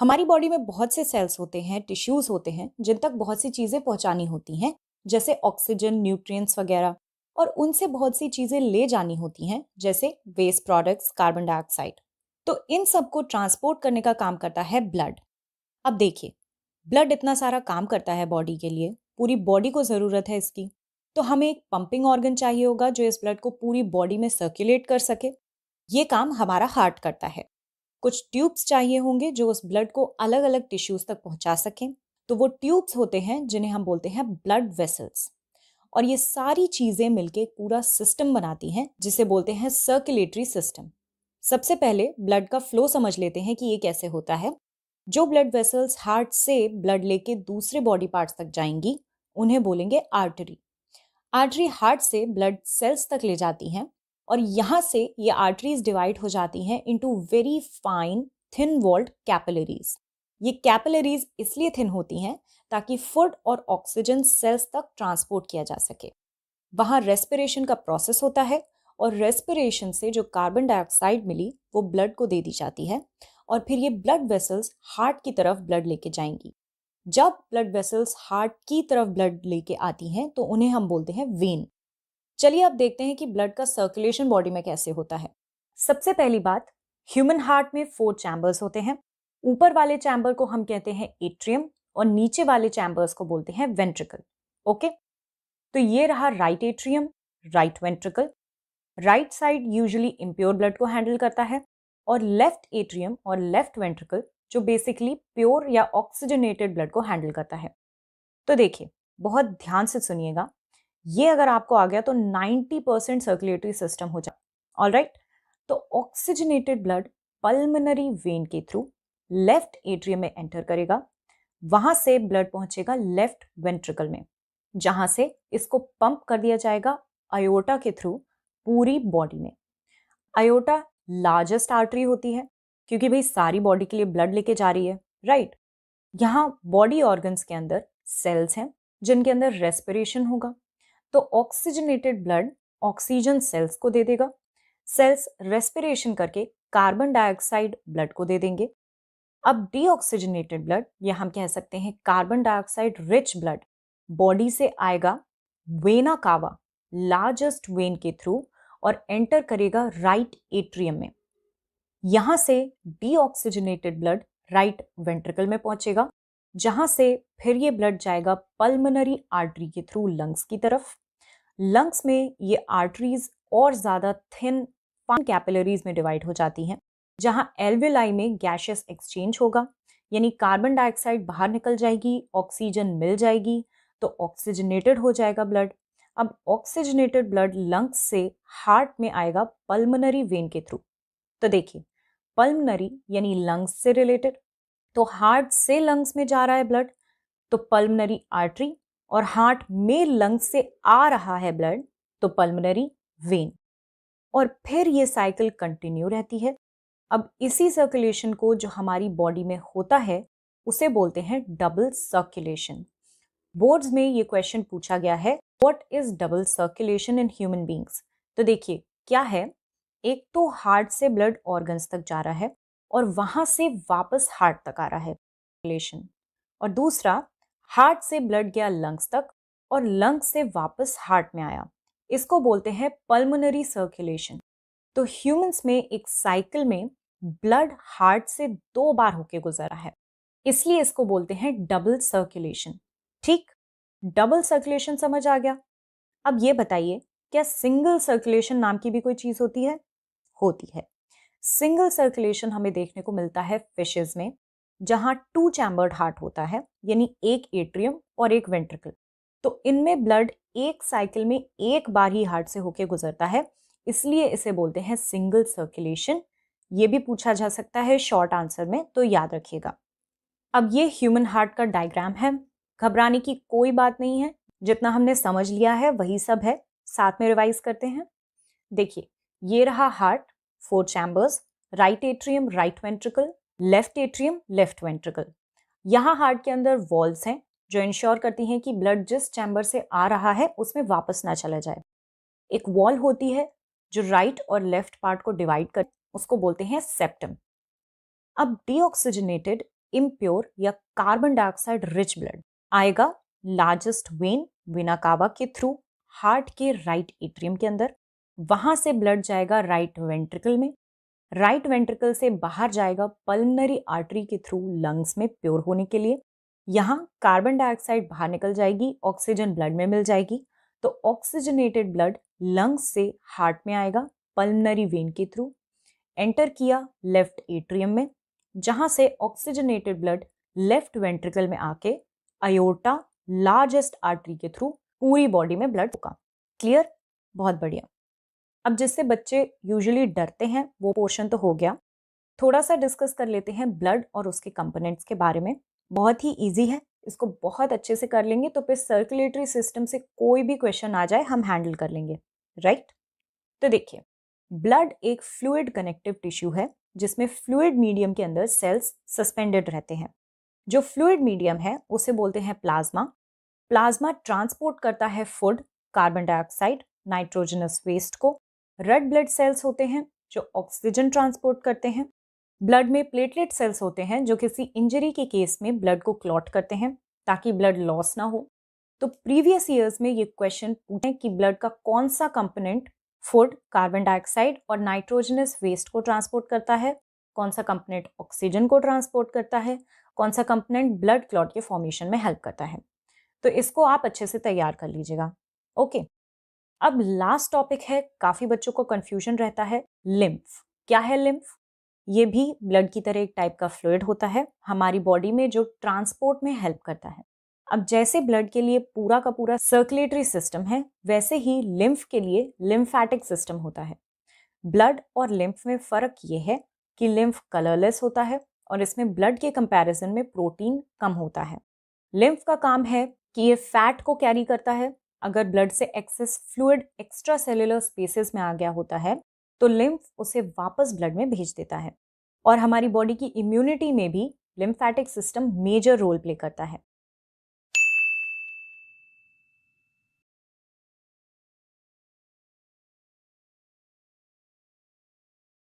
हमारी बॉडी में बहुत से सेल्स होते हैं टिश्यूज होते हैं जिन तक बहुत सी चीज़ें पहुँचानी होती हैं जैसे ऑक्सीजन न्यूट्रिएंट्स वगैरह और उनसे बहुत सी चीज़ें ले जानी होती हैं जैसे वेस्ट प्रोडक्ट्स कार्बन डाइऑक्साइड तो इन सबको ट्रांसपोर्ट करने का काम करता है ब्लड अब देखिए ब्लड इतना सारा काम करता है बॉडी के लिए पूरी बॉडी को ज़रूरत है इसकी तो हमें एक पंपिंग ऑर्गन चाहिए होगा जो इस ब्लड को पूरी बॉडी में सर्कुलेट कर सके ये काम हमारा हार्ट करता है कुछ ट्यूब्स चाहिए होंगे जो उस ब्लड को अलग अलग टिश्यूज तक पहुंचा सकें तो वो ट्यूब्स होते हैं जिन्हें हम बोलते हैं ब्लड वेसल्स और ये सारी चीज़ें मिलके पूरा सिस्टम बनाती हैं जिसे बोलते हैं सर्कुलेटरी सिस्टम सबसे पहले ब्लड का फ्लो समझ लेते हैं कि ये कैसे होता है जो ब्लड वेसल्स हार्ट से ब्लड लेके दूसरे बॉडी पार्ट्स तक जाएंगी उन्हें बोलेंगे आर्टरी आर्टरी हार्ट से ब्लड सेल्स तक ले जाती हैं और यहाँ से ये आर्टरीज डिवाइड हो जाती हैं into very fine thin walled capillaries ये कैपिलरीज इसलिए थिन होती हैं ताकि फूड और ऑक्सीजन सेल्स तक ट्रांसपोर्ट किया जा सके वहाँ रेस्पिरेशन का प्रोसेस होता है और रेस्पिरेशन से जो कार्बन डाइऑक्साइड मिली वो ब्लड को दे दी जाती है और फिर ये ब्लड वेसल्स हार्ट की तरफ ब्लड लेके जाएंगी जब ब्लड वेसल्स हार्ट की तरफ ब्लड लेके आती हैं तो उन्हें हम बोलते हैं वेन चलिए अब देखते हैं कि ब्लड का सर्कुलेशन बॉडी में कैसे होता है सबसे पहली बात ह्यूमन हार्ट में फोर चैम्बर्स होते हैं ऊपर वाले चैम्बर को हम कहते हैं एट्रियम और नीचे वाले चैम्बर्स को बोलते हैं वेंट्रिकल ओके तो ये रहा right atrium right ventricle right side usually impure blood को हैंडल करता है और लेफ्ट एट्रियम और लेफ्ट वेंट्रिकल जो बेसिकली प्योर या ऑक्सीजनेटेड ब्लड को हैंडल करता है तो देखिए बहुत ध्यान से सुनिएगा ये अगर आपको आ गया तो 90 परसेंट सर्कुलेटरी सिस्टम हो जाए ऑल राइट तो ऑक्सीजनेटेड ब्लड पल्मनरी वेन के थ्रू लेफ्ट एट्रियम में एंटर करेगा वहां से ब्लड पहुंचेगा लेफ्ट वेंट्रिकल में जहां से इसको पंप कर दिया जाएगा अयोटा के थ्रू पूरी बॉडी में अयोटा लार्जेस्ट आर्टरी होती है क्योंकि भाई सारी बॉडी के लिए ब्लड लेके जा रही है राइट यहाँ बॉडी ऑर्गन्स के अंदर सेल्स हैं जिनके अंदर रेस्पिरेशन होगा तो ऑक्सीजनेटेड ब्लड ऑक्सीजन सेल्स को दे देगा सेल्स रेस्पिरेशन करके कार्बन डाइऑक्साइड ब्लड को दे देंगे अब डीऑक्सीजनेटेड ब्लड या हम कह सकते हैं carbon dioxide rich blood body से आएगा वेना कावा लार्जेस्ट वेन के थ्रू और एंटर करेगा राइट एट्रियम में यहां से डीऑक्सीजनेटेड ब्लड राइट वेंट्रिकल में पहुंचेगा जहां से फिर ये ब्लड जाएगा पल्मनरी आर्टरी के थ्रू लंग्स की तरफ लंग्स में ये आर्टरीज और ज़्यादा थिन फाइन कैपिलरीज में डिवाइड हो जाती हैं जहां एल्विलाई में गैशियस एक्सचेंज होगा यानी कार्बन डाइऑक्साइड बाहर निकल जाएगी ऑक्सीजन मिल जाएगी तो ऑक्सीजनेटेड हो जाएगा ब्लड अब ऑक्सीजनेटेड ब्लड लंग्स से हार्ट में आएगा पल्मनरी वेन के थ्रू तो देखिए पल्मनरी यानी लंग्स से रिलेटेड तो हार्ट से लंग्स में जा रहा है ब्लड तो पल्मनरी आर्टरी और हार्ट में लंग्स से आ रहा है ब्लड तो पल्मोनरी वेन और फिर ये साइकिल कंटिन्यू रहती है अब इसी सर्कुलेशन को जो हमारी बॉडी में होता है उसे बोलते हैं डबल सर्कुलेशन बोर्ड्स में ये क्वेश्चन पूछा गया है what is double circulation in human beings तो देखिए क्या है एक तो हार्ट से ब्लड ऑर्गन्स तक जा रहा है और वहाँ से वापस हार्ट तक आ रहा है सर्कुलेशन और दूसरा हार्ट से ब्लड गया लंग्स तक और लंग्स से वापस हार्ट में आया इसको बोलते हैं पल्मोनरी सर्कुलेशन तो ह्यूमंस में एक साइकिल में ब्लड हार्ट से दो बार होके गुजरा है इसलिए इसको बोलते हैं डबल सर्कुलेशन ठीक डबल सर्कुलेशन समझ आ गया अब ये बताइए क्या सिंगल सर्कुलेशन नाम की भी कोई चीज़ होती है होती है सिंगल सर्कुलेशन हमें देखने को मिलता है फिशेज में जहाँ टू चैम्बर्ड हार्ट होता है यानी एक एट्रियम और एक वेंट्रिकल तो इनमें ब्लड एक साइकिल में एक बार ही हार्ट से होके गुजरता है इसलिए इसे बोलते हैं सिंगल सर्कुलेशन ये भी पूछा जा सकता है शॉर्ट आंसर में तो याद रखिएगा अब ये ह्यूमन हार्ट का डायग्राम है घबराने की कोई बात नहीं है जितना हमने समझ लिया है वही सब है साथ में रिवाइज करते हैं देखिए ये रहा heart four chambers right atrium right ventricle left atrium left ventricle यहाँ हार्ट के अंदर वॉल्स हैं जो इंश्योर करती हैं कि ब्लड जिस चैम्बर से आ रहा है उसमें वापस ना चला जाए एक वॉल होती है जो राइट और लेफ्ट पार्ट को डिवाइड कर उसको बोलते हैं सेप्टम अब डीऑक्सीजनेटेड इम्प्योर या कार्बन डाइऑक्साइड रिच ब्लड आएगा लार्जेस्ट वेन वेना काबा के थ्रू हार्ट के राइट एट्रियम के अंदर वहां से ब्लड जाएगा राइट वेंट्रिकल में राइट वेंट्रिकल से बाहर जाएगा पल्मनरी आर्टरी के थ्रू लंग्स में प्योर होने के लिए यहाँ कार्बन डाइऑक्साइड बाहर निकल जाएगी ऑक्सीजन ब्लड में मिल जाएगी तो ऑक्सीजनेटेड ब्लड लंग्स से हार्ट में आएगा पल्मनरी वेन के थ्रू एंटर किया लेफ्ट एट्रियम में जहाँ से ऑक्सीजनेटेड ब्लड लेफ्ट वेंट्रिकल में आके अयोटा लार्जेस्ट आर्टरी के थ्रू पूरी बॉडी में ब्लड होगा क्लियर बहुत बढ़िया अब जिससे बच्चे यूजुअली डरते हैं वो पोर्शन तो हो गया थोड़ा सा डिस्कस कर लेते हैं ब्लड और उसके कंपोनेंट्स के बारे में बहुत ही ईजी है इसको बहुत अच्छे से कर लेंगे तो फिर सर्कुलेटरी सिस्टम से कोई भी क्वेश्चन आ जाए हम हैंडल कर लेंगे राइट तो देखिए ब्लड एक फ्लूड कनेक्टिव टिश्यू है जिसमें फ्लूड मीडियम के अंदर सेल्स सस्पेंडेड रहते हैं जो फ्लूड मीडियम है उसे बोलते हैं प्लाज्मा प्लाज्मा ट्रांसपोर्ट करता है food carbon dioxide nitrogenous waste को रेड ब्लड सेल्स होते हैं जो ऑक्सीजन ट्रांसपोर्ट करते हैं ब्लड में प्लेटलेट सेल्स होते हैं जो किसी इंजरी के केस में ब्लड को क्लॉट करते हैं ताकि ब्लड लॉस ना हो तो प्रीवियस ईयर्स में ये क्वेश्चन पूछें कि ब्लड का कौन सा कंपोनेंट फूड कार्बन डाइऑक्साइड और नाइट्रोजनस वेस्ट को ट्रांसपोर्ट करता है कौन सा कंपोनेंट ऑक्सीजन को ट्रांसपोर्ट करता है कौन सा कंपोनेंट ब्लड क्लॉट के फॉर्मेशन में हेल्प करता है तो इसको आप अच्छे से तैयार कर लीजिएगा ओके अब लास्ट टॉपिक है काफी बच्चों को कंफ्यूजन रहता है लिम्फ क्या है लिम्फ ये भी ब्लड की तरह एक टाइप का फ्लूड होता है हमारी बॉडी में जो ट्रांसपोर्ट में हेल्प करता है अब जैसे ब्लड के लिए पूरा का पूरा सर्कुलेटरी सिस्टम है वैसे ही लिम्फ के लिए लिम्फैटिक सिस्टम होता है ब्लड और लिम्फ में फ़र्क ये है कि लिम्फ कलरलेस होता है और इसमें ब्लड के कंपैरिजन में प्रोटीन कम होता है लिम्फ का काम है कि ये फैट को कैरी करता है अगर ब्लड से excess fluid extra cellular spaces में आ गया होता है तो लिम्फ उसे वापस ब्लड में भेज देता है और हमारी बॉडी की इम्यूनिटी में भी lymphatic system major role play करता है